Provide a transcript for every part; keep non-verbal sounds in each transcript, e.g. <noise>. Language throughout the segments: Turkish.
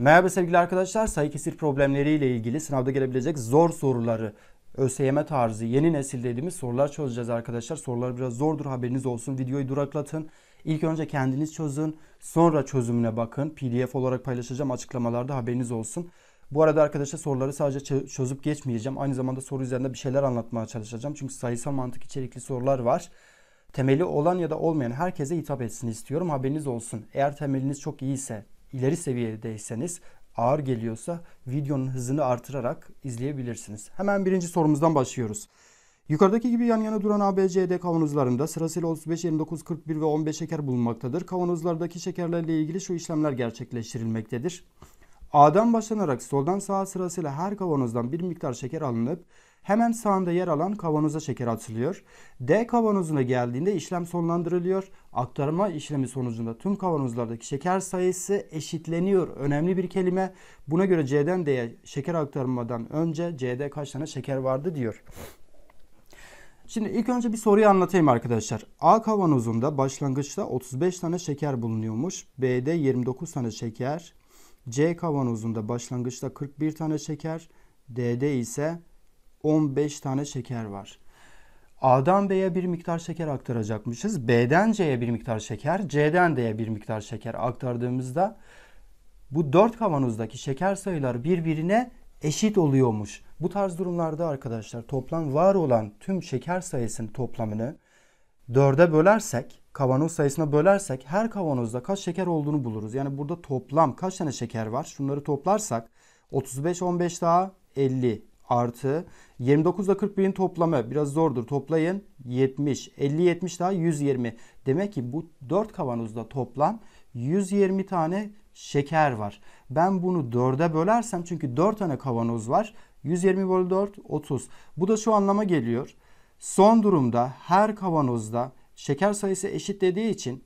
Merhaba sevgili arkadaşlar, sayı kesir problemleriyle ilgili sınavda gelebilecek zor soruları ÖSYM tarzı yeni nesil dediğimiz sorular çözeceğiz arkadaşlar. Sorular biraz zordur haberiniz olsun. Videoyu duraklatın. İlk önce kendiniz çözün. Sonra çözümüne bakın. PDF olarak paylaşacağım açıklamalarda haberiniz olsun. Bu arada arkadaşlar soruları sadece çözüp geçmeyeceğim. Aynı zamanda soru üzerinde bir şeyler anlatmaya çalışacağım. Çünkü sayısal mantık içerikli sorular var. Temeli olan ya da olmayan herkese hitap etsin istiyorum. Haberiniz olsun. Eğer temeliniz çok iyiyse ileri seviyedeyseniz ağır geliyorsa videonun hızını artırarak izleyebilirsiniz. Hemen birinci sorumuzdan başlıyoruz. Yukarıdaki gibi yan yana duran ABCD kavanozlarında sırasıyla 35, 29, 41 ve 15 şeker bulunmaktadır. Kavanozlardaki şekerlerle ilgili şu işlemler gerçekleştirilmektedir. A'dan başlanarak soldan sağa sırasıyla her kavanozdan bir miktar şeker alınıp hemen sağında yer alan kavanoza şeker atılıyor. D kavanozuna geldiğinde işlem sonlandırılıyor. Aktarma işlemi sonucunda tüm kavanozlardaki şeker sayısı eşitleniyor. Önemli bir kelime. Buna göre C'den D'ye şeker aktarmadan önce C'de kaç tane şeker vardı diyor. Şimdi ilk önce bir soruyu anlatayım arkadaşlar. A kavanozunda başlangıçta 35 tane şeker bulunuyormuş. B'de 29 tane şeker. C kavanozunda başlangıçta 41 tane şeker. D'de ise 15 tane şeker var. A'dan B'ye bir miktar şeker aktaracakmışız. B'den C'ye bir miktar şeker, C'den D'ye bir miktar şeker aktardığımızda bu dört kavanozdaki şeker sayıları birbirine eşit oluyormuş. Bu tarz durumlarda arkadaşlar toplam var olan tüm şeker sayısının toplamını dörde bölersek, kavanoz sayısına bölersek her kavanozda kaç şeker olduğunu buluruz. Yani burada toplam kaç tane şeker var? Şunları toplarsak 35 15 daha 50 artı 29 ile 41'in toplamı biraz zordur toplayın 70 50 70 daha 120 demek ki bu 4 kavanozda toplam 120 tane şeker var. Ben bunu 4'e bölersem çünkü 4 tane kavanoz var. 120 bölü 4 30. Bu da şu anlama geliyor. Son durumda her kavanozda şeker sayısı eşit dediği için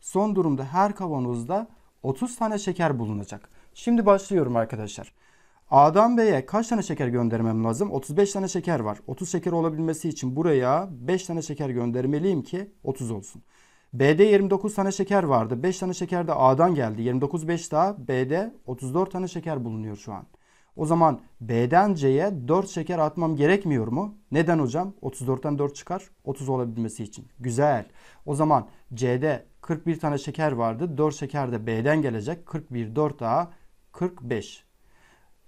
son durumda her kavanozda 30 tane şeker bulunacak. Şimdi başlıyorum arkadaşlar. A'dan B'ye kaç tane şeker göndermem lazım? 35 tane şeker var. 30 şeker olabilmesi için buraya 5 tane şeker göndermeliyim ki 30 olsun. B'de 29 tane şeker vardı. 5 tane şeker de A'dan geldi. 29 5 daha B'de 34 tane şeker bulunuyor şu an. O zaman B'den C'ye 4 şeker atmam gerekmiyor mu? Neden hocam? 34'ten 4 çıkar 30 olabilmesi için. Güzel. O zaman C'de 41 tane şeker vardı. 4 şeker de B'den gelecek. 41 4 daha 45.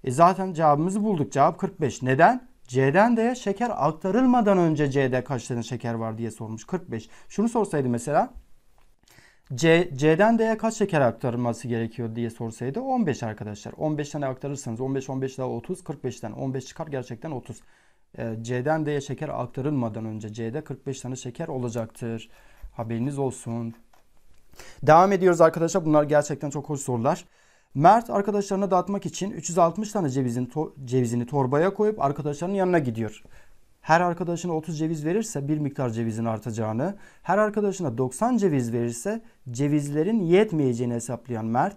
E zaten cevabımızı bulduk. Cevap 45. Neden? C'den D'ye şeker aktarılmadan önce C'de kaç tane şeker var diye sormuş. 45. Şunu sorsaydı mesela C, C'den D'ye kaç şeker aktarılması gerekiyor diye sorsaydı 15 arkadaşlar. 15 tane aktarırsanız 15 15 daha 30 45'ten 15 çıkar gerçekten 30. E, C'den D'ye şeker aktarılmadan önce C'de 45 tane şeker olacaktır. Haberiniz olsun. Devam ediyoruz arkadaşlar. Bunlar gerçekten çok hoş sorular. Mert arkadaşlarına dağıtmak için 360 tane cevizin to cevizini torbaya koyup arkadaşlarının yanına gidiyor. Her arkadaşına 30 ceviz verirse bir miktar cevizin artacağını, her arkadaşına 90 ceviz verirse cevizlerin yetmeyeceğini hesaplayan Mert,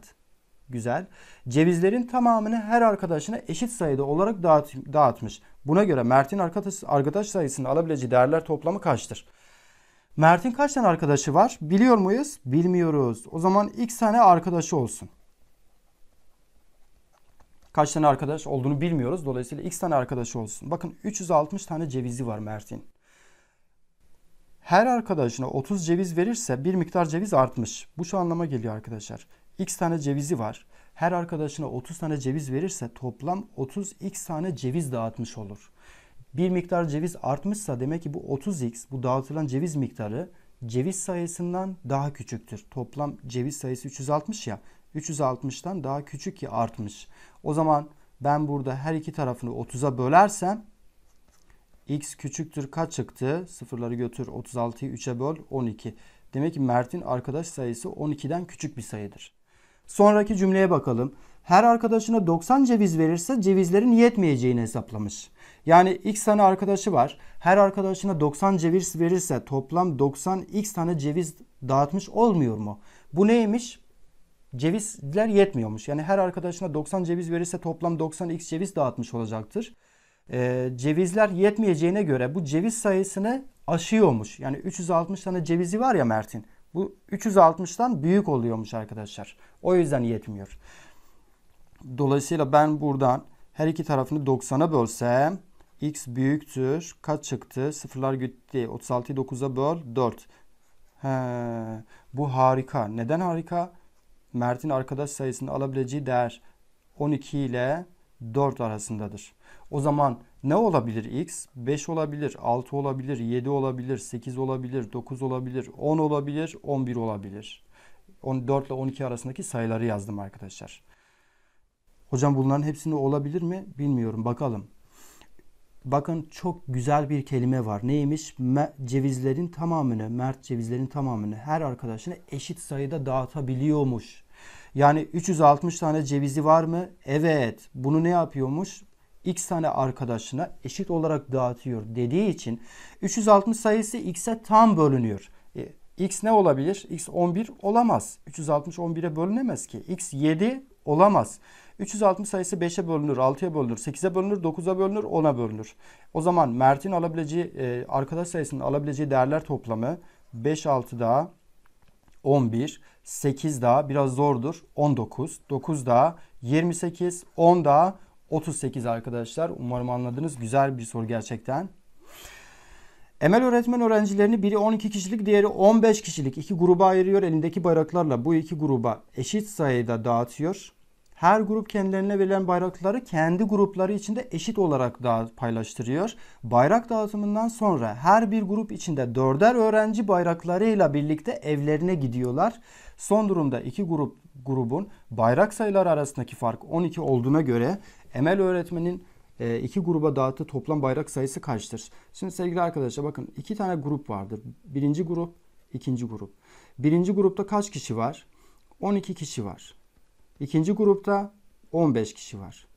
güzel, cevizlerin tamamını her arkadaşına eşit sayıda olarak dağıt, dağıtmış. Buna göre Mert'in arkadaş, arkadaş sayısını alabileceği değerler toplamı kaçtır? Mert'in kaç tane arkadaşı var? Biliyor muyuz? Bilmiyoruz. O zaman x tane arkadaşı olsun. Kaç tane arkadaş olduğunu bilmiyoruz. Dolayısıyla x tane arkadaş olsun. Bakın 360 tane cevizi var Mert'in. Her arkadaşına 30 ceviz verirse bir miktar ceviz artmış. Bu şu anlama geliyor arkadaşlar. X tane cevizi var. Her arkadaşına 30 tane ceviz verirse toplam 30x tane ceviz dağıtmış olur. Bir miktar ceviz artmışsa demek ki bu 30x bu dağıtılan ceviz miktarı ceviz sayısından daha küçüktür. Toplam ceviz sayısı 360 ya. 360'tan daha küçük ki artmış. O zaman ben burada her iki tarafını 30'a bölersem x küçüktür kaç çıktı? Sıfırları götür 36'yı 3'e böl 12. Demek ki Mert'in arkadaş sayısı 12'den küçük bir sayıdır. Sonraki cümleye bakalım. Her arkadaşına 90 ceviz verirse cevizlerin yetmeyeceğini hesaplamış. Yani x tane arkadaşı var. Her arkadaşına 90 ceviz verirse toplam 90 x tane ceviz dağıtmış olmuyor mu? Bu neymiş? cevizler yetmiyormuş. Yani her arkadaşına 90 ceviz verirse toplam 90x ceviz dağıtmış olacaktır. Ee, cevizler yetmeyeceğine göre bu ceviz sayısını aşıyormuş. Yani 360 tane cevizi var ya Mert'in. Bu 360'tan büyük oluyormuş arkadaşlar. O yüzden yetmiyor. Dolayısıyla ben buradan her iki tarafını 90'a bölsem x büyüktür. Kaç çıktı? Sıfırlar gitti. 36'yı 9'a böl 4. He, bu harika. Neden harika? Mert'in arkadaş sayısını alabileceği değer 12 ile 4 arasındadır. O zaman ne olabilir x? 5 olabilir, 6 olabilir, 7 olabilir, 8 olabilir, 9 olabilir, 10 olabilir, 11 olabilir. 14 ile 12 arasındaki sayıları yazdım arkadaşlar. Hocam bunların hepsini olabilir mi? Bilmiyorum. Bakalım. Bakın çok güzel bir kelime var. Neymiş? Me, cevizlerin tamamını, mert cevizlerin tamamını her arkadaşına eşit sayıda dağıtabiliyormuş. Yani 360 tane cevizi var mı? Evet. Bunu ne yapıyormuş? X tane arkadaşına eşit olarak dağıtıyor dediği için 360 sayısı X'e tam bölünüyor. E, X ne olabilir? X 11 olamaz. 360 11'e bölünemez ki. X 7 olamaz. 360 sayısı 5'e bölünür, 6'ya bölünür, 8'e bölünür, 9'a bölünür, 10'a bölünür. O zaman Mert'in alabileceği, e, arkadaş sayısının alabileceği değerler toplamı 5, 6 daha 11, 8 daha biraz zordur 19, 9 daha 28, 10 daha 38 arkadaşlar. Umarım anladınız. Güzel bir soru gerçekten. Emel öğretmen öğrencilerini biri 12 kişilik diğeri 15 kişilik iki gruba ayırıyor elindeki bayraklarla bu iki gruba eşit sayıda dağıtıyor. Her grup kendilerine verilen bayrakları kendi grupları içinde eşit olarak da paylaştırıyor. Bayrak dağıtımından sonra her bir grup içinde dörder öğrenci bayraklarıyla birlikte evlerine gidiyorlar. Son durumda iki grup grubun bayrak sayıları arasındaki fark 12 olduğuna göre Emel öğretmenin e, iki gruba dağıttığı toplam bayrak sayısı kaçtır? Şimdi sevgili arkadaşlar bakın iki tane grup vardır. Birinci grup, ikinci grup. Birinci grupta kaç kişi var? 12 kişi var. İkinci grupta 15 kişi var.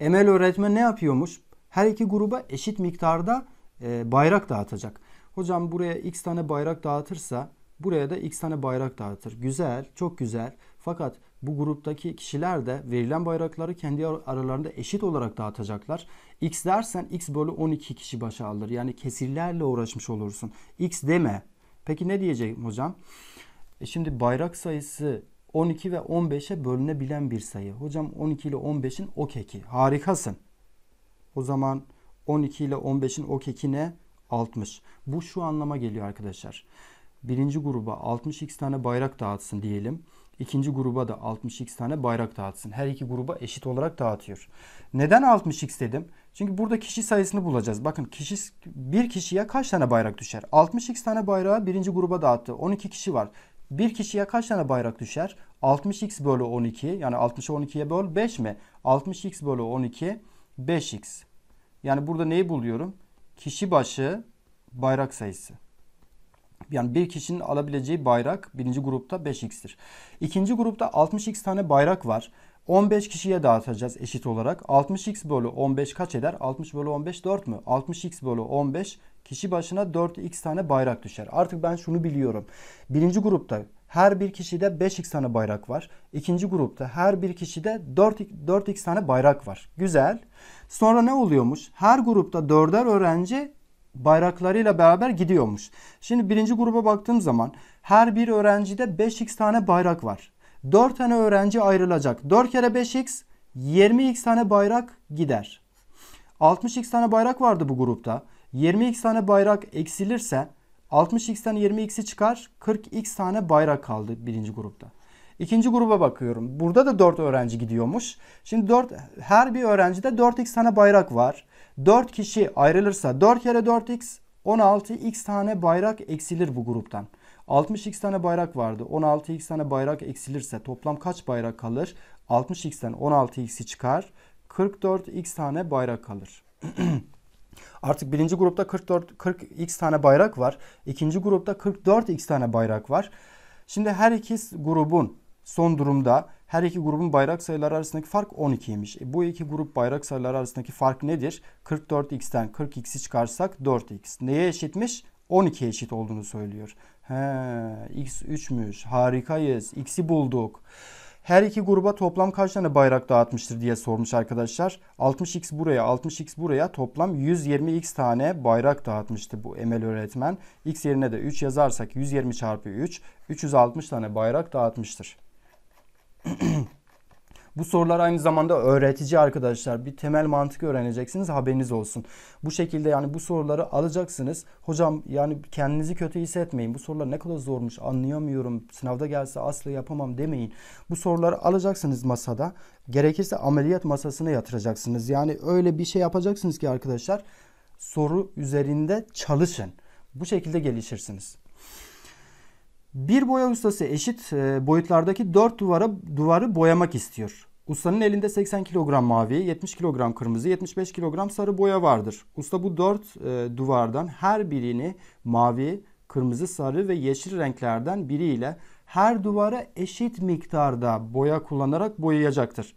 Emel öğretmen ne yapıyormuş? Her iki gruba eşit miktarda e, bayrak dağıtacak. Hocam buraya x tane bayrak dağıtırsa buraya da x tane bayrak dağıtır. Güzel, çok güzel. Fakat bu gruptaki kişiler de verilen bayrakları kendi aralarında eşit olarak dağıtacaklar. X dersen x bölü 12 kişi başa alır. Yani kesirlerle uğraşmış olursun. X deme. Peki ne diyeceğim hocam? E şimdi bayrak sayısı 12 ve 15'e bölünebilen bir sayı. Hocam 12 ile 15'in ok eki. Harikasın. O zaman 12 ile 15'in ok eki ne? 60. Bu şu anlama geliyor arkadaşlar. Birinci gruba 60x tane bayrak dağıtsın diyelim. İkinci gruba da 60x tane bayrak dağıtsın. Her iki gruba eşit olarak dağıtıyor. Neden 60x dedim? Çünkü burada kişi sayısını bulacağız. Bakın kişi, bir kişiye kaç tane bayrak düşer? 60x tane bayrağı birinci gruba dağıttı. 12 kişi var. Bir kişiye kaç tane bayrak düşer? 60x bölü 12 yani 60'ı 12'ye böl 5 mi? 60x bölü 12 5x. Yani burada neyi buluyorum? Kişi başı bayrak sayısı. Yani bir kişinin alabileceği bayrak birinci grupta 5x'tir. İkinci grupta 60x tane bayrak var. 15 kişiye dağıtacağız eşit olarak. 60x bölü 15 kaç eder? 60 bölü 15 4 mü? 60x bölü 15 kişi başına 4x tane bayrak düşer. Artık ben şunu biliyorum. Birinci grupta her bir kişide 5x tane bayrak var. İkinci grupta her bir kişide 4, 4x tane bayrak var. Güzel. Sonra ne oluyormuş? Her grupta 4'er öğrenci bayraklarıyla beraber gidiyormuş. Şimdi birinci gruba baktığım zaman her bir öğrencide 5x tane bayrak var. 4 tane öğrenci ayrılacak. 4 kere 5x 20x tane bayrak gider. 60x tane bayrak vardı bu grupta. 20x tane bayrak eksilirse 60x'ten 20x'i çıkar. 40x tane bayrak kaldı birinci grupta. İkinci gruba bakıyorum. Burada da 4 öğrenci gidiyormuş. Şimdi 4 her bir öğrencide 4x tane bayrak var. 4 kişi ayrılırsa 4 kere 4x 16x tane bayrak eksilir bu gruptan. 60x tane bayrak vardı. 16x tane bayrak eksilirse toplam kaç bayrak kalır? 60x'ten 16x'i çıkar. 44x tane bayrak kalır. <clears throat> Artık birinci grupta 44 40x tane bayrak var. İkinci grupta 44x tane bayrak var. Şimdi her iki grubun son durumda her iki grubun bayrak sayıları arasındaki fark 12'ymiş. E bu iki grup bayrak sayıları arasındaki fark nedir? 44x'ten 40x'i çıkarsak 4x. Neye eşitmiş? 12 eşit olduğunu söylüyor. He, x3'müş. Harikayız. X'i bulduk. Her iki gruba toplam kaç tane bayrak dağıtmıştır diye sormuş arkadaşlar. 60x buraya, 60x buraya toplam 120x tane bayrak dağıtmıştı bu Emel öğretmen. X yerine de 3 yazarsak 120 çarpı 3, 360 tane bayrak dağıtmıştır. <clears throat> Bu sorular aynı zamanda öğretici arkadaşlar. Bir temel mantık öğreneceksiniz haberiniz olsun. Bu şekilde yani bu soruları alacaksınız. Hocam yani kendinizi kötü hissetmeyin. Bu sorular ne kadar zormuş anlayamıyorum. Sınavda gelse asla yapamam demeyin. Bu soruları alacaksınız masada. Gerekirse ameliyat masasına yatıracaksınız. Yani öyle bir şey yapacaksınız ki arkadaşlar soru üzerinde çalışın. Bu şekilde gelişirsiniz. Bir boya ustası eşit e, boyutlardaki dört duvara, duvarı boyamak istiyor. Ustanın elinde 80 kilogram mavi, 70 kilogram kırmızı, 75 kilogram sarı boya vardır. Usta bu dört e, duvardan her birini mavi, kırmızı, sarı ve yeşil renklerden biriyle her duvara eşit miktarda boya kullanarak boyayacaktır.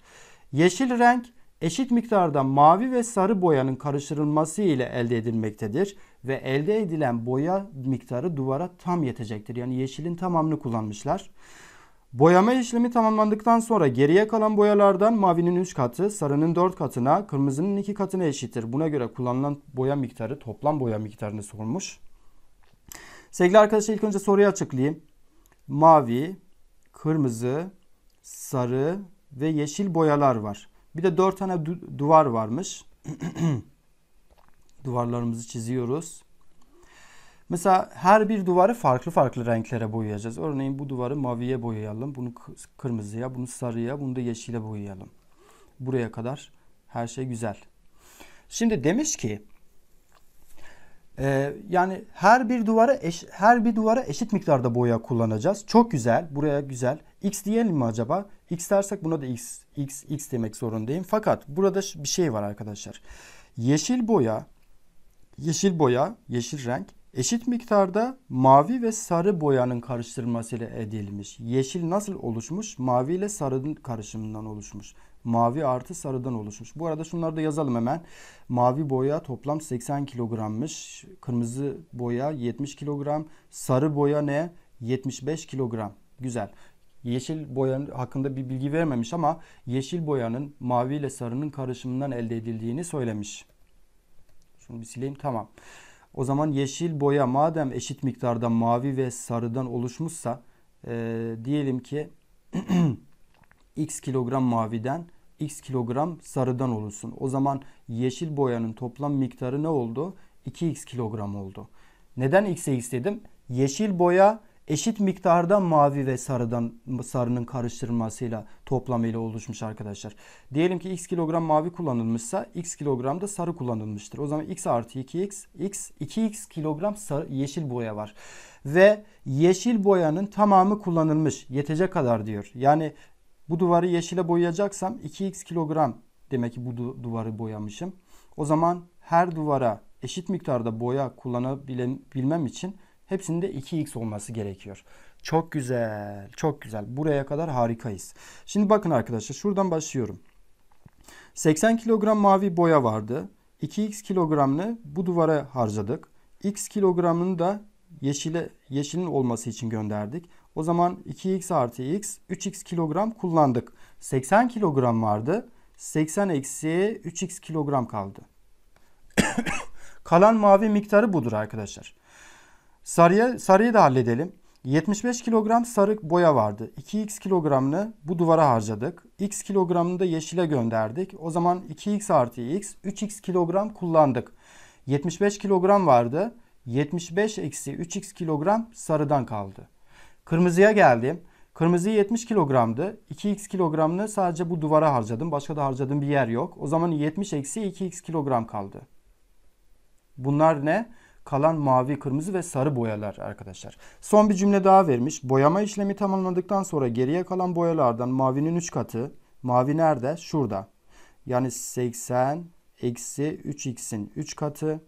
Yeşil renk eşit miktarda mavi ve sarı boyanın karıştırılması ile elde edilmektedir ve elde edilen boya miktarı duvara tam yetecektir. Yani yeşilin tamamını kullanmışlar. Boyama işlemi tamamlandıktan sonra geriye kalan boyalardan mavinin 3 katı, sarının 4 katına, kırmızının 2 katına eşittir. Buna göre kullanılan boya miktarı toplam boya miktarını sormuş. Sevgili arkadaşlar ilk önce soruyu açıklayayım. Mavi, kırmızı, sarı ve yeşil boyalar var. Bir de 4 tane du duvar varmış. <clears throat> Duvarlarımızı çiziyoruz. Mesela her bir duvarı farklı farklı renklere boyayacağız. Örneğin bu duvarı maviye boyayalım. Bunu kırmızıya, bunu sarıya, bunu da yeşile boyayalım. Buraya kadar her şey güzel. Şimdi demiş ki e, yani her bir duvara eş, her bir duvara eşit miktarda boya kullanacağız. Çok güzel. Buraya güzel. X diyelim mi acaba? X dersek buna da X, X, X demek zorundayım. Fakat burada bir şey var arkadaşlar. Yeşil boya, yeşil boya, yeşil renk Eşit miktarda mavi ve sarı boyanın karıştırmasıyla edilmiş. Yeşil nasıl oluşmuş? Mavi ile sarının karışımından oluşmuş. Mavi artı sarıdan oluşmuş. Bu arada şunları da yazalım hemen. Mavi boya toplam 80 kilogrammış. Kırmızı boya 70 kilogram. Sarı boya ne? 75 kilogram. Güzel. Yeşil boyanın hakkında bir bilgi vermemiş ama yeşil boyanın mavi ile sarının karışımından elde edildiğini söylemiş. Şunu bir sileyim. Tamam. Tamam. O zaman yeşil boya madem eşit miktarda mavi ve sarıdan oluşmuşsa e, diyelim ki <clears throat> x kilogram maviden x kilogram sarıdan olursun. O zaman yeşil boyanın toplam miktarı ne oldu? 2x kilogram oldu. Neden x'e x dedim? Yeşil boya eşit miktarda mavi ve sarıdan sarının karıştırılmasıyla toplamıyla oluşmuş arkadaşlar. Diyelim ki x kilogram mavi kullanılmışsa x kilogram da sarı kullanılmıştır. O zaman x artı 2x x 2x kilogram sarı, yeşil boya var. Ve yeşil boyanın tamamı kullanılmış. Yetecek kadar diyor. Yani bu duvarı yeşile boyayacaksam 2x kilogram demek ki bu duvarı boyamışım. O zaman her duvara eşit miktarda boya kullanabilmem için Hepsinde de 2x olması gerekiyor. Çok güzel. Çok güzel. Buraya kadar harikayız. Şimdi bakın arkadaşlar şuradan başlıyorum. 80 kilogram mavi boya vardı. 2x kilogramını bu duvara harcadık. x kilogramını da yeşile, yeşilin olması için gönderdik. O zaman 2x artı x 3x kilogram kullandık. 80 kilogram vardı. 80 eksi 3x kilogram kaldı. <coughs> Kalan mavi miktarı budur arkadaşlar. Sarıya, sarıyı da halledelim. 75 kilogram sarık boya vardı. 2x kilogramını bu duvara harcadık. x kilogramını da yeşile gönderdik. O zaman 2x artı x 3x kilogram kullandık. 75 kilogram vardı. 75 eksi 3x kilogram sarıdan kaldı. Kırmızıya geldim. Kırmızı 70 kilogramdı. 2x kilogramını sadece bu duvara harcadım. Başka da harcadığım bir yer yok. O zaman 70 eksi 2x kilogram kaldı. Bunlar ne? kalan mavi, kırmızı ve sarı boyalar arkadaşlar. Son bir cümle daha vermiş. Boyama işlemi tamamladıktan sonra geriye kalan boyalardan mavinin 3 katı. Mavi nerede? Şurada. Yani 80 eksi 3x'in 3 katı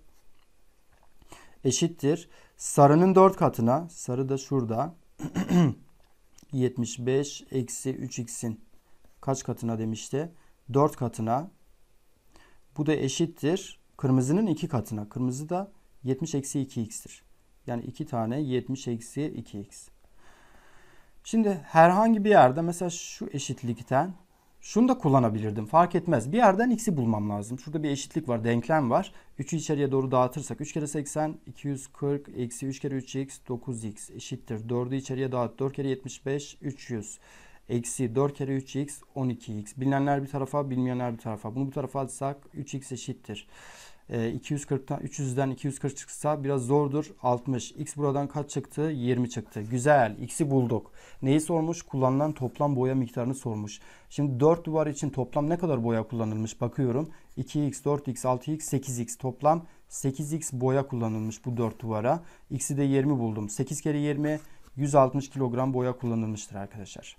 eşittir. Sarının 4 katına. Sarı da şurada. 75 <clears throat> eksi 3x'in kaç katına demişti? 4 katına. Bu da eşittir. Kırmızının 2 katına. Kırmızı da 70 eksi 2x'tir. Yani 2 tane 70 eksi 2x. Şimdi herhangi bir yerde mesela şu eşitlikten şunu da kullanabilirdim fark etmez. Bir yerden x'i bulmam lazım. Şurada bir eşitlik var denklem var. 3'ü içeriye doğru dağıtırsak 3 kere 80 240 eksi 3 kere 3x 9x eşittir. 4'ü içeriye dağıt 4 kere 75 300 eksi 4 kere 3x 12x. Bilinenler bir tarafa bilmeyenler bir tarafa. Bunu bu tarafa atsak 3x eşittir. 240'tan 300'den 240 çıksa biraz zordur. 60. X buradan kaç çıktı? 20 çıktı. Güzel. X'i bulduk. Neyi sormuş? Kullanılan toplam boya miktarını sormuş. Şimdi 4 duvar için toplam ne kadar boya kullanılmış bakıyorum. 2x, 4x, 6x, 8x toplam 8x boya kullanılmış bu 4 duvara. X'i de 20 buldum. 8 kere 20 160 kilogram boya kullanılmıştır arkadaşlar.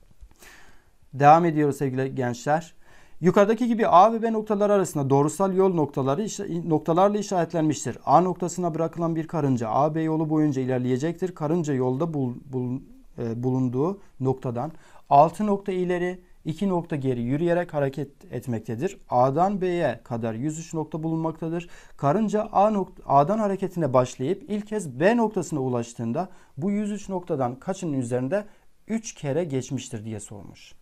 <clears throat> Devam ediyoruz sevgili gençler. Yukarıdaki gibi A ve B noktaları arasında doğrusal yol noktaları noktalarla işaretlenmiştir. A noktasına bırakılan bir karınca A-B yolu boyunca ilerleyecektir. Karınca yolda bul, bul, e, bulunduğu noktadan 6 nokta ileri 2 nokta geri yürüyerek hareket etmektedir. A'dan B'ye kadar 103 nokta bulunmaktadır. Karınca A nokta, A'dan hareketine başlayıp ilk kez B noktasına ulaştığında bu 103 noktadan kaçının üzerinde 3 kere geçmiştir diye sormuş.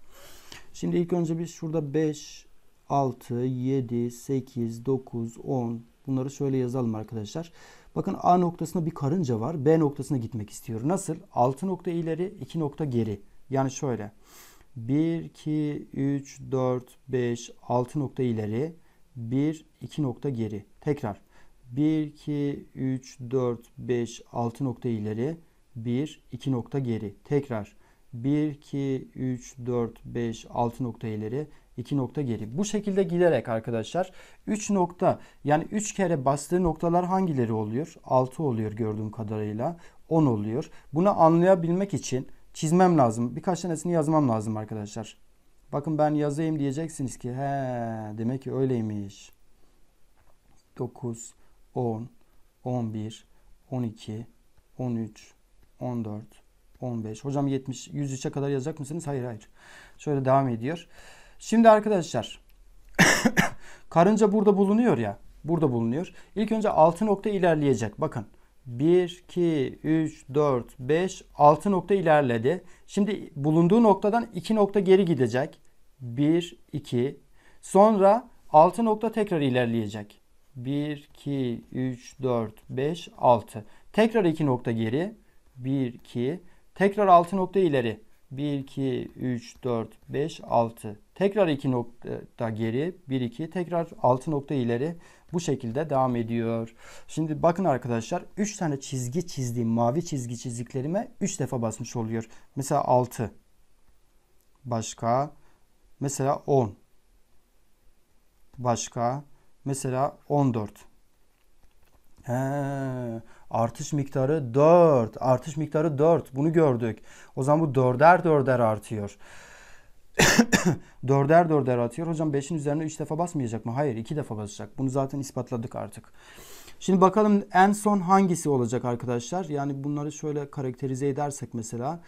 Şimdi ilk önce biz şurada 5, 6, 7, 8, 9, 10 bunları şöyle yazalım arkadaşlar. Bakın A noktasında bir karınca var. B noktasına gitmek istiyor. Nasıl? 6 nokta ileri, 2 nokta geri. Yani şöyle. 1, 2, 3, 4, 5, 6 nokta ileri. 1, 2 nokta geri. Tekrar. 1, 2, 3, 4, 5, 6 nokta ileri. 1, 2 nokta geri. Tekrar. 1, 2, 3, 4, 5, 6 nokta ileri 2 nokta geri. Bu şekilde giderek arkadaşlar 3 nokta yani 3 kere bastığı noktalar hangileri oluyor? 6 oluyor gördüğüm kadarıyla 10 oluyor. Bunu anlayabilmek için çizmem lazım. Birkaç tanesini yazmam lazım arkadaşlar. Bakın ben yazayım diyeceksiniz ki he demek ki öyleymiş. 9, 10, 11, 12, 13, 14, 15. Hocam 70, 103'e kadar yazacak mısınız? Hayır hayır. Şöyle devam ediyor. Şimdi arkadaşlar <coughs> karınca burada bulunuyor ya. Burada bulunuyor. İlk önce 6 nokta ilerleyecek. Bakın 1, 2, 3, 4, 5, 6 nokta ilerledi. Şimdi bulunduğu noktadan 2 nokta geri gidecek. 1, 2. Sonra 6 nokta tekrar ilerleyecek. 1, 2, 3, 4, 5, 6. Tekrar 2 nokta geri. 1, 2. Tekrar 6 nokta ileri. 1, 2, 3, 4, 5, 6. Tekrar 2 nokta geri. 1, 2. Tekrar 6 nokta ileri. Bu şekilde devam ediyor. Şimdi bakın arkadaşlar 3 tane çizgi çizdiğim mavi çizgi çizdiklerime 3 defa basmış oluyor. Mesela 6. Başka. Mesela 10. Başka. Mesela 14. He. Artış miktarı 4. Artış miktarı 4. Bunu gördük. O zaman bu dörder dörder artıyor. <coughs> dörder dörder artıyor. Hocam 5'in üzerine 3 defa basmayacak mı? Hayır 2 defa basacak. Bunu zaten ispatladık artık. Şimdi bakalım en son hangisi olacak arkadaşlar? Yani bunları şöyle karakterize edersek mesela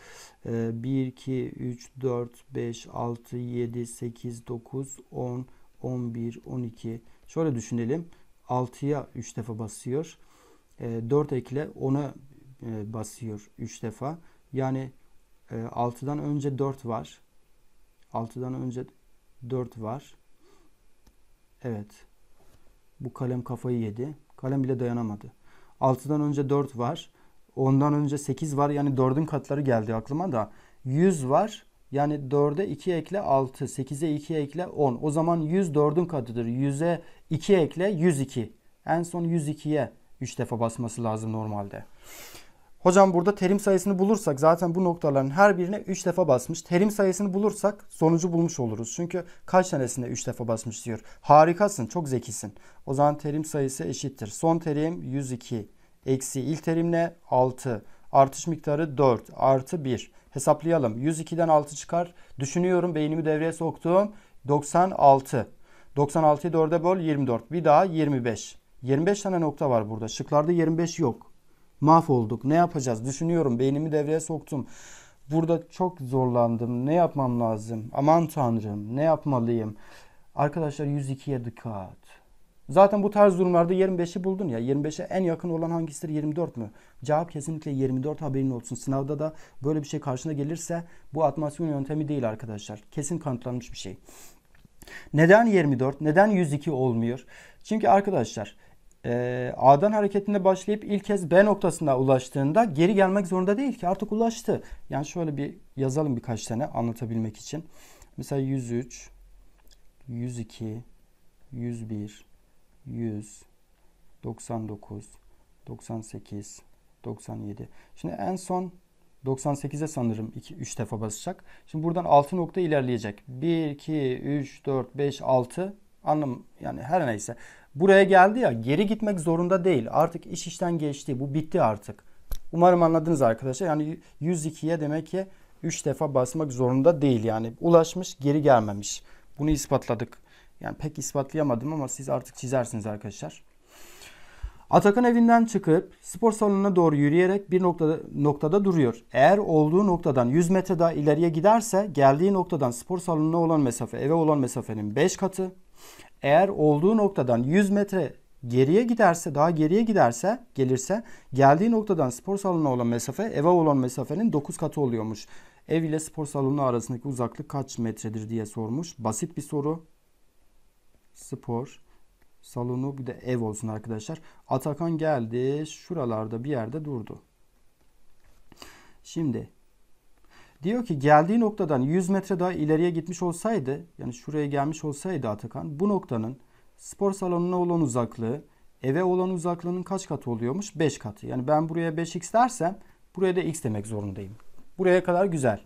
1, 2, 3, 4, 5, 6, 7, 8, 9, 10, 11, 12. Şöyle düşünelim. 6'ya 3 defa basıyor. 4 e, ekle 10'a e, basıyor 3 defa. Yani 6'dan e, önce 4 var. 6'dan önce 4 var. Evet. Bu kalem kafayı yedi. Kalem bile dayanamadı. 6'dan önce 4 var. ondan önce 8 var. Yani 4'ün katları geldi aklıma da. 100 var. Yani 4'e 2 ekle 6. 8'e 2 ekle 10. O zaman 100 4'ün katıdır. 100'e 2 ekle 102. En son 102'ye 3 defa basması lazım normalde. Hocam burada terim sayısını bulursak zaten bu noktaların her birine 3 defa basmış. Terim sayısını bulursak sonucu bulmuş oluruz. Çünkü kaç tanesinde 3 defa basmış diyor. Harikasın, çok zekisin. O zaman terim sayısı eşittir. Son terim 102 eksi ilk terimle 6. Artış miktarı 4 artı 1. Hesaplayalım. 102'den 6 çıkar. Düşünüyorum beynimi devreye soktuğum 96. 96'yı 4'e böl 24. Bir daha 25. 25 tane nokta var burada. Şıklarda 25 yok. Mahvolduk. Ne yapacağız? Düşünüyorum. Beynimi devreye soktum. Burada çok zorlandım. Ne yapmam lazım? Aman tanrım. Ne yapmalıyım? Arkadaşlar 102'ye dikkat. Zaten bu tarz durumlarda 25'i buldun ya. 25'e en yakın olan hangisidir? 24 mü? Cevap kesinlikle 24 haberin olsun. Sınavda da böyle bir şey karşına gelirse bu atmasyon yöntemi değil arkadaşlar. Kesin kanıtlanmış bir şey. Neden 24? Neden 102 olmuyor? Çünkü arkadaşlar e, A'dan hareketinde başlayıp ilk kez B noktasına ulaştığında geri gelmek zorunda değil ki artık ulaştı. Yani şöyle bir yazalım birkaç tane anlatabilmek için. Mesela 103, 102, 101, 100, 99, 98, 97. Şimdi en son 98'e sanırım 3 defa basacak. Şimdi buradan 6 nokta ilerleyecek. 1 2 3 4 5 6 anlam yani her neyse buraya geldi ya geri gitmek zorunda değil. Artık iş işten geçti. Bu bitti artık. Umarım anladınız arkadaşlar. Yani 102'ye demek ki 3 defa basmak zorunda değil. Yani ulaşmış geri gelmemiş. Bunu ispatladık. Yani pek ispatlayamadım ama siz artık çizersiniz arkadaşlar. Atakan evinden çıkıp spor salonuna doğru yürüyerek bir noktada, noktada duruyor. Eğer olduğu noktadan 100 metre daha ileriye giderse geldiği noktadan spor salonuna olan mesafe eve olan mesafenin 5 katı eğer olduğu noktadan 100 metre geriye giderse, daha geriye giderse, gelirse geldiği noktadan spor salonu olan mesafe eve olan mesafenin 9 katı oluyormuş. Ev ile spor salonu arasındaki uzaklık kaç metredir diye sormuş. Basit bir soru. Spor salonu bir de ev olsun arkadaşlar. Atakan geldi. Şuralarda bir yerde durdu. Şimdi Diyor ki geldiği noktadan 100 metre daha ileriye gitmiş olsaydı yani şuraya gelmiş olsaydı Atakan bu noktanın spor salonuna olan uzaklığı eve olan uzaklığının kaç katı oluyormuş? 5 katı. Yani ben buraya 5x dersem buraya da x demek zorundayım. Buraya kadar güzel.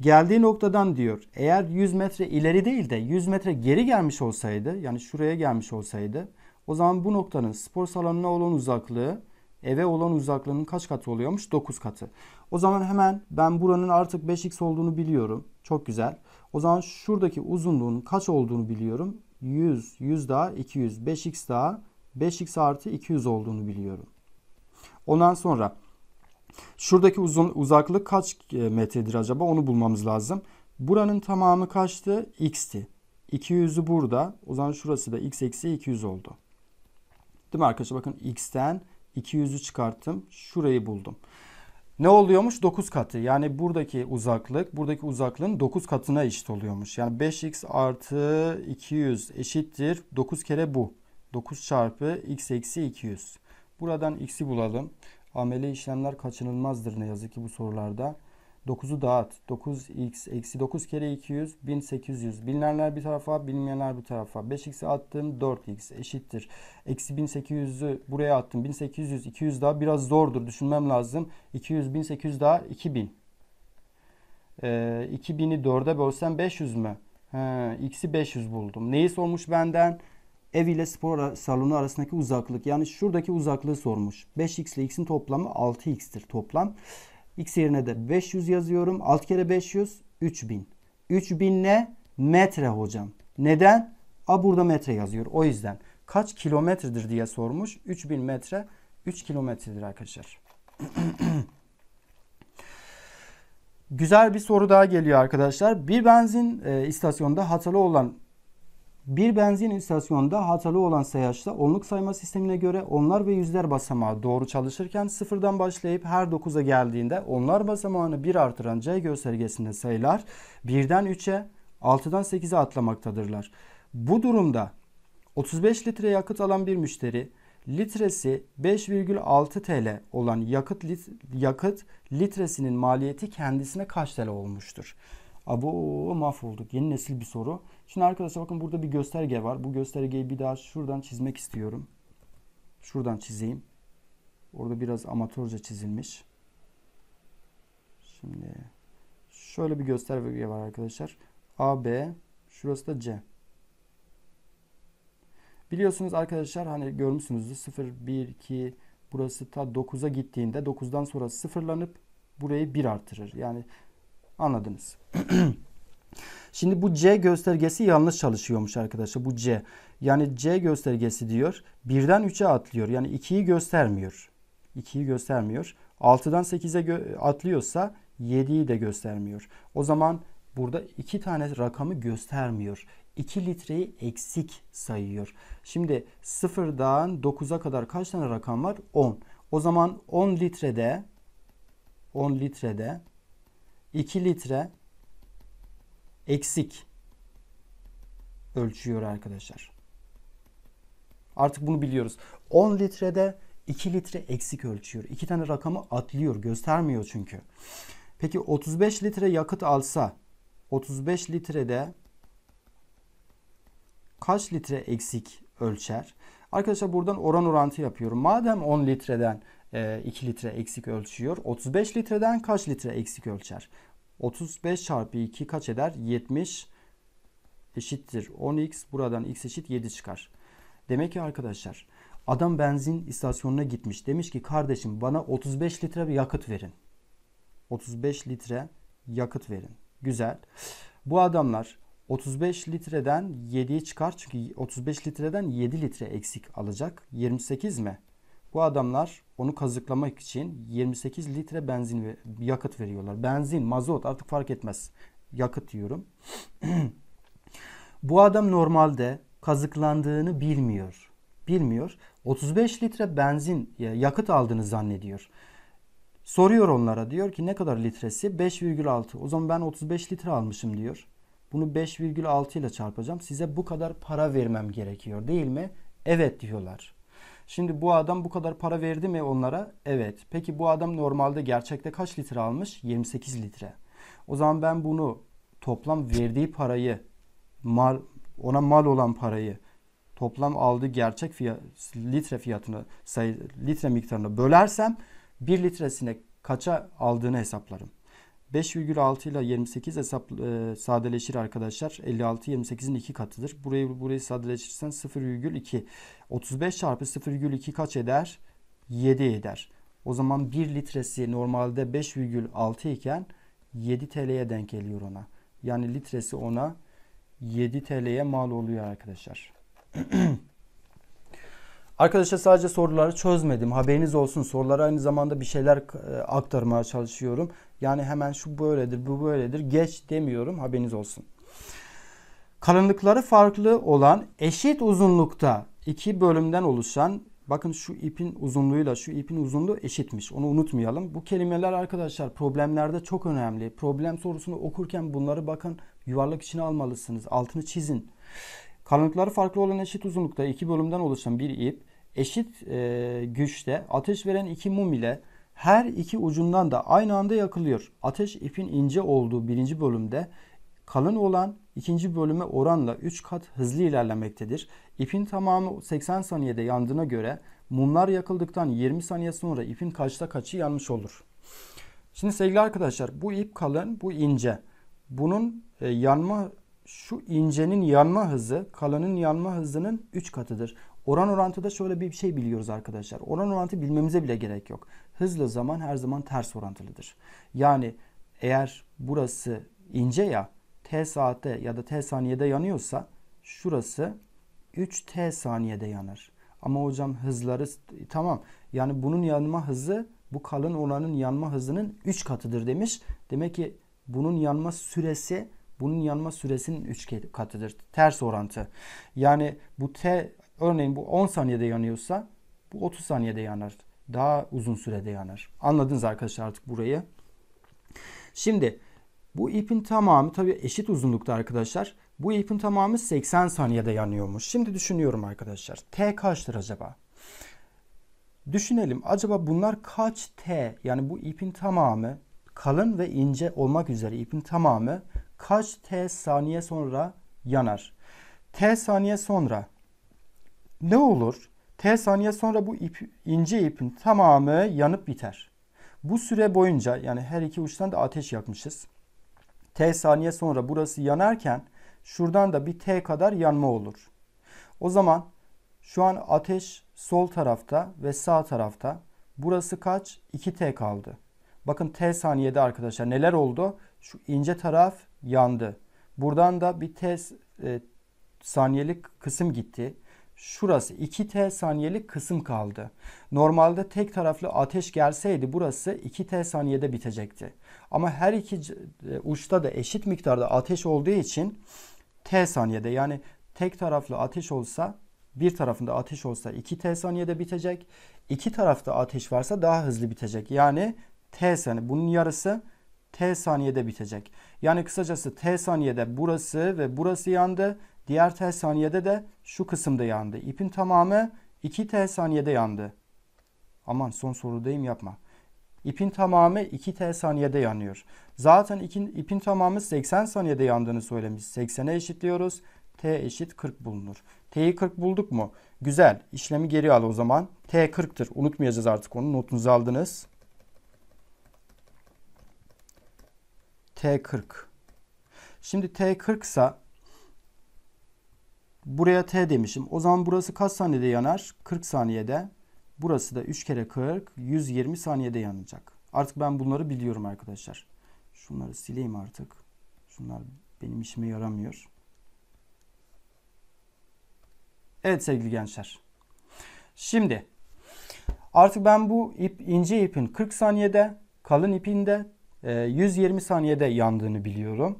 Geldiği noktadan diyor eğer 100 metre ileri değil de 100 metre geri gelmiş olsaydı yani şuraya gelmiş olsaydı o zaman bu noktanın spor salonuna olan uzaklığı eve olan uzaklığının kaç katı oluyormuş? 9 katı. O zaman hemen ben buranın artık 5x olduğunu biliyorum. Çok güzel. O zaman şuradaki uzunluğun kaç olduğunu biliyorum. 100, 100 daha 200, 5x daha 5x artı 200 olduğunu biliyorum. Ondan sonra şuradaki uzun uzaklık kaç e, metredir acaba onu bulmamız lazım. Buranın tamamı kaçtı? x'ti. 200'ü burada. O zaman şurası da x eksi 200 oldu. Değil mi arkadaşlar? Bakın x'ten 200'ü çıkarttım. Şurayı buldum. Ne oluyormuş? 9 katı. Yani buradaki uzaklık, buradaki uzaklığın 9 katına eşit oluyormuş. Yani 5x artı 200 eşittir. 9 kere bu. 9 çarpı x eksi 200. Buradan x'i bulalım. Ameli işlemler kaçınılmazdır ne yazık ki bu sorularda. 9'u dağıt. 9x eksi 9 kere 200 1800. Bilinenler bir tarafa bilinmeyenler bu tarafa. 5x'i attım 4x eşittir. Eksi 1800'ü buraya attım. 1800 200 daha biraz zordur düşünmem lazım. 200 1800 daha 2000. Ee, 2000'i 4'e bölsem 500 mü? x'i 500 buldum. Neyi sormuş benden? Ev ile spor salonu arasındaki uzaklık. Yani şuradaki uzaklığı sormuş. 5x ile x'in toplamı 6x'tir toplam. X yerine de 500 yazıyorum. Alt kere 500 3000. 3000 ne? Metre hocam. Neden? A burada metre yazıyor. O yüzden kaç kilometredir diye sormuş. 3000 metre 3 kilometredir arkadaşlar. <clears throat> Güzel bir soru daha geliyor arkadaşlar. Bir benzin e, istasyonunda hatalı olan bir benzin istasyonda hatalı olan sayaçta onluk sayma sistemine göre onlar ve yüzler basamağı doğru çalışırken sıfırdan başlayıp her 9'a geldiğinde onlar basamağını 1 artıran C göstergesinde sayılar 1'den 3'e 6'dan 8'e atlamaktadırlar. Bu durumda 35 litre yakıt alan bir müşteri litresi 5,6 TL olan yakıt, lit, yakıt litresinin maliyeti kendisine kaç TL olmuştur? Abo mahvolduk. Yeni nesil bir soru. Şimdi arkadaşlar bakın burada bir gösterge var. Bu göstergeyi bir daha şuradan çizmek istiyorum. Şuradan çizeyim. Orada biraz amatörce çizilmiş. Şimdi şöyle bir gösterge var arkadaşlar. A, B. Şurası da C. Biliyorsunuz arkadaşlar hani görmüşsünüzdür 0, 1, 2 burası ta 9'a gittiğinde 9'dan sonra sıfırlanıp burayı 1 artırır. Yani Anladınız. <clears throat> Şimdi bu C göstergesi yanlış çalışıyormuş arkadaşlar. Bu C. Yani C göstergesi diyor. Birden 3'e atlıyor. Yani 2'yi göstermiyor. 2'yi göstermiyor. 6'dan 8'e atlıyorsa 7'yi de göstermiyor. O zaman burada 2 tane rakamı göstermiyor. 2 litreyi eksik sayıyor. Şimdi 0'dan 9'a kadar kaç tane rakam var? 10. O zaman 10 litrede 10 litrede 2 litre eksik ölçüyor arkadaşlar. Artık bunu biliyoruz. 10 litrede 2 litre eksik ölçüyor. 2 tane rakamı atlıyor. Göstermiyor çünkü. Peki 35 litre yakıt alsa 35 litrede kaç litre eksik ölçer? Arkadaşlar buradan oran orantı yapıyorum. Madem 10 litreden 2 ee, litre eksik ölçüyor. 35 litreden kaç litre eksik ölçer? 35 çarpı 2 kaç eder? 70 eşittir 10x. Buradan x eşit 7 çıkar. Demek ki arkadaşlar adam benzin istasyonuna gitmiş. Demiş ki kardeşim bana 35 litre bir yakıt verin. 35 litre yakıt verin. Güzel. Bu adamlar 35 litreden 7'yi çıkar. Çünkü 35 litreden 7 litre eksik alacak. 28 mi? Bu adamlar onu kazıklamak için 28 litre benzin ve yakıt veriyorlar. Benzin, mazot artık fark etmez. Yakıt diyorum. <clears throat> Bu adam normalde kazıklandığını bilmiyor. Bilmiyor. 35 litre benzin yakıt aldığını zannediyor. Soruyor onlara diyor ki ne kadar litresi? 5,6. O zaman ben 35 litre almışım diyor. Bunu 5,6 ile çarpacağım. Size bu kadar para vermem gerekiyor değil mi? Evet diyorlar. Şimdi bu adam bu kadar para verdi mi onlara? Evet. Peki bu adam normalde gerçekte kaç litre almış? 28 litre. O zaman ben bunu toplam verdiği parayı mal ona mal olan parayı toplam aldığı gerçek fiyat, litre fiyatını sayı, litre miktarını bölersem 1 litresine kaça aldığını hesaplarım. 5,6 ile 28 hesap e, sadeleşir arkadaşlar. 56 28'in 2 katıdır. Burayı burayı sadeleşirsen 0,2. 35 çarpı 0,2 kaç eder? 7 eder. O zaman 1 litresi normalde 5,6 iken 7 TL'ye denk geliyor ona. Yani litresi ona 7 TL'ye mal oluyor arkadaşlar. <clears throat> Arkadaşlar sadece soruları çözmedim. Haberiniz olsun. Sorulara aynı zamanda bir şeyler e, aktarmaya çalışıyorum. Yani hemen şu böyledir, bu böyledir. Geç demiyorum haberiniz olsun. Kalınlıkları farklı olan eşit uzunlukta iki bölümden oluşan bakın şu ipin uzunluğuyla şu ipin uzunluğu eşitmiş. Onu unutmayalım. Bu kelimeler arkadaşlar problemlerde çok önemli. Problem sorusunu okurken bunları bakın yuvarlak içine almalısınız. Altını çizin. Kalınlıkları farklı olan eşit uzunlukta iki bölümden oluşan bir ip eşit e, güçte ateş veren iki mum ile her iki ucundan da aynı anda yakılıyor. Ateş ipin ince olduğu birinci bölümde kalın olan ikinci bölüme oranla 3 kat hızlı ilerlemektedir. İpin tamamı 80 saniyede yandığına göre mumlar yakıldıktan 20 saniye sonra ipin kaçta kaçı yanmış olur. Şimdi sevgili arkadaşlar bu ip kalın bu ince. Bunun e, yanma şu incenin yanma hızı kalının yanma hızının 3 katıdır. Oran orantıda şöyle bir şey biliyoruz arkadaşlar. Oran orantı bilmemize bile gerek yok hızla zaman her zaman ters orantılıdır. Yani eğer burası ince ya t saatte ya da t saniyede yanıyorsa şurası 3 t saniyede yanar. Ama hocam hızları tamam yani bunun yanma hızı bu kalın olanın yanma hızının 3 katıdır demiş. Demek ki bunun yanma süresi bunun yanma süresinin 3 katıdır. Ters orantı. Yani bu T örneğin bu 10 saniyede yanıyorsa bu 30 saniyede yanar daha uzun sürede yanar. Anladınız arkadaşlar artık burayı. Şimdi bu ipin tamamı tabii eşit uzunlukta arkadaşlar. Bu ipin tamamı 80 saniyede yanıyormuş. Şimdi düşünüyorum arkadaşlar. T kaçtır acaba? Düşünelim acaba bunlar kaç T yani bu ipin tamamı kalın ve ince olmak üzere ipin tamamı kaç T saniye sonra yanar? T saniye sonra ne olur? T saniye sonra bu ip, ince ipin tamamı yanıp biter. Bu süre boyunca yani her iki uçtan da ateş yakmışız. T saniye sonra burası yanarken şuradan da bir T kadar yanma olur. O zaman şu an ateş sol tarafta ve sağ tarafta. Burası kaç? 2T kaldı. Bakın T saniyede arkadaşlar neler oldu? Şu ince taraf yandı. Buradan da bir T e, saniyelik kısım gitti şurası 2t saniyelik kısım kaldı. Normalde tek taraflı ateş gelseydi burası 2t saniyede bitecekti. Ama her iki e, uçta da eşit miktarda ateş olduğu için t saniyede yani tek taraflı ateş olsa bir tarafında ateş olsa 2t saniyede bitecek. İki tarafta ateş varsa daha hızlı bitecek. Yani t saniye bunun yarısı t saniyede bitecek. Yani kısacası t saniyede burası ve burası yandı. Diğer tel saniyede de şu kısımda yandı. İpin tamamı 2 tel saniyede yandı. Aman son sorudayım yapma. İpin tamamı 2 tel saniyede yanıyor. Zaten ipin tamamı 80 saniyede yandığını söylemiş. 80'e eşitliyoruz. T eşit 40 bulunur. T'yi 40 bulduk mu? Güzel. İşlemi geri al o zaman. T 40'tır. Unutmayacağız artık onu. Notunuzu aldınız. T40. Şimdi T40 ise Buraya T demişim. O zaman burası kaç saniyede yanar? 40 saniyede. Burası da 3 kere 40, 120 saniyede yanacak. Artık ben bunları biliyorum arkadaşlar. Şunları sileyim artık. Şunlar benim işime yaramıyor. Evet sevgili gençler. Şimdi artık ben bu ip, ince ipin 40 saniyede, kalın ipin de 120 e, saniyede yandığını biliyorum.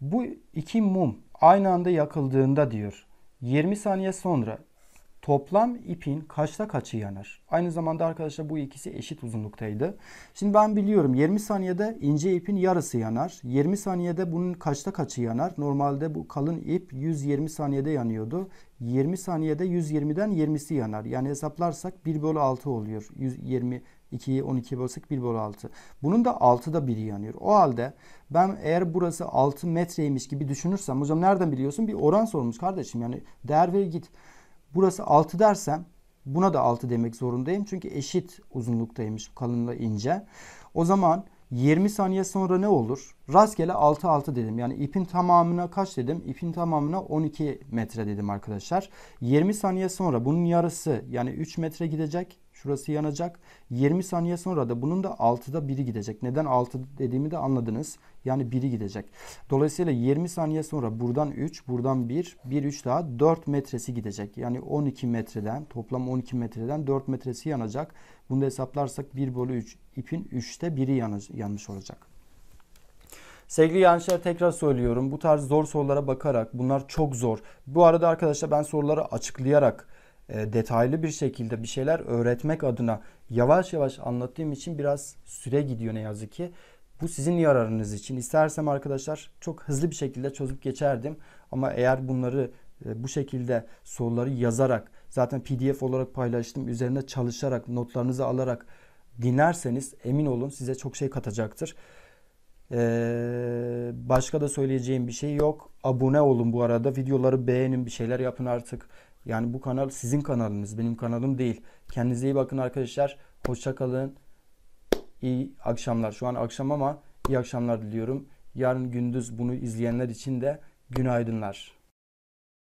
Bu iki mum aynı anda yakıldığında diyor 20 saniye sonra toplam ipin kaçta kaçı yanar? Aynı zamanda arkadaşlar bu ikisi eşit uzunluktaydı. Şimdi ben biliyorum 20 saniyede ince ipin yarısı yanar. 20 saniyede bunun kaçta kaçı yanar? Normalde bu kalın ip 120 saniyede yanıyordu. 20 saniyede 120'den 20'si yanar. Yani hesaplarsak 1 bölü 6 oluyor. 120 2'yi 12 basık 1 bölü 6. Bunun da 6'da 1'i yanıyor. O halde ben eğer burası 6 metreymiş gibi düşünürsem hocam nereden biliyorsun? Bir oran sormuş kardeşim yani değer ver git. Burası 6 dersem buna da 6 demek zorundayım. Çünkü eşit uzunluktaymış kalınla ince. O zaman 20 saniye sonra ne olur? Rastgele 6 6 dedim. Yani ipin tamamına kaç dedim? İpin tamamına 12 metre dedim arkadaşlar. 20 saniye sonra bunun yarısı yani 3 metre gidecek. Şurası yanacak. 20 saniye sonra da bunun da 6'da 1'i gidecek. Neden 6 dediğimi de anladınız. Yani 1'i gidecek. Dolayısıyla 20 saniye sonra buradan 3, buradan 1, 1 3 daha 4 metresi gidecek. Yani 12 metreden toplam 12 metreden 4 metresi yanacak. Bunu da hesaplarsak 1 bölü 3 ipin 3'te 1'i yanmış olacak. Sevgili yanlışlar tekrar söylüyorum. Bu tarz zor sorulara bakarak bunlar çok zor. Bu arada arkadaşlar ben soruları açıklayarak e, detaylı bir şekilde bir şeyler öğretmek adına yavaş yavaş anlattığım için biraz süre gidiyor ne yazık ki. Bu sizin yararınız için. İstersem arkadaşlar çok hızlı bir şekilde çözüp geçerdim. Ama eğer bunları e, bu şekilde soruları yazarak zaten pdf olarak paylaştım üzerine çalışarak notlarınızı alarak dinlerseniz emin olun size çok şey katacaktır. Ee, başka da söyleyeceğim bir şey yok. Abone olun bu arada. Videoları beğenin, bir şeyler yapın artık. Yani bu kanal sizin kanalınız, benim kanalım değil. Kendinize iyi bakın arkadaşlar. Hoşça kalın. İyi akşamlar. Şu an akşam ama iyi akşamlar diliyorum. Yarın gündüz bunu izleyenler için de günaydınlar.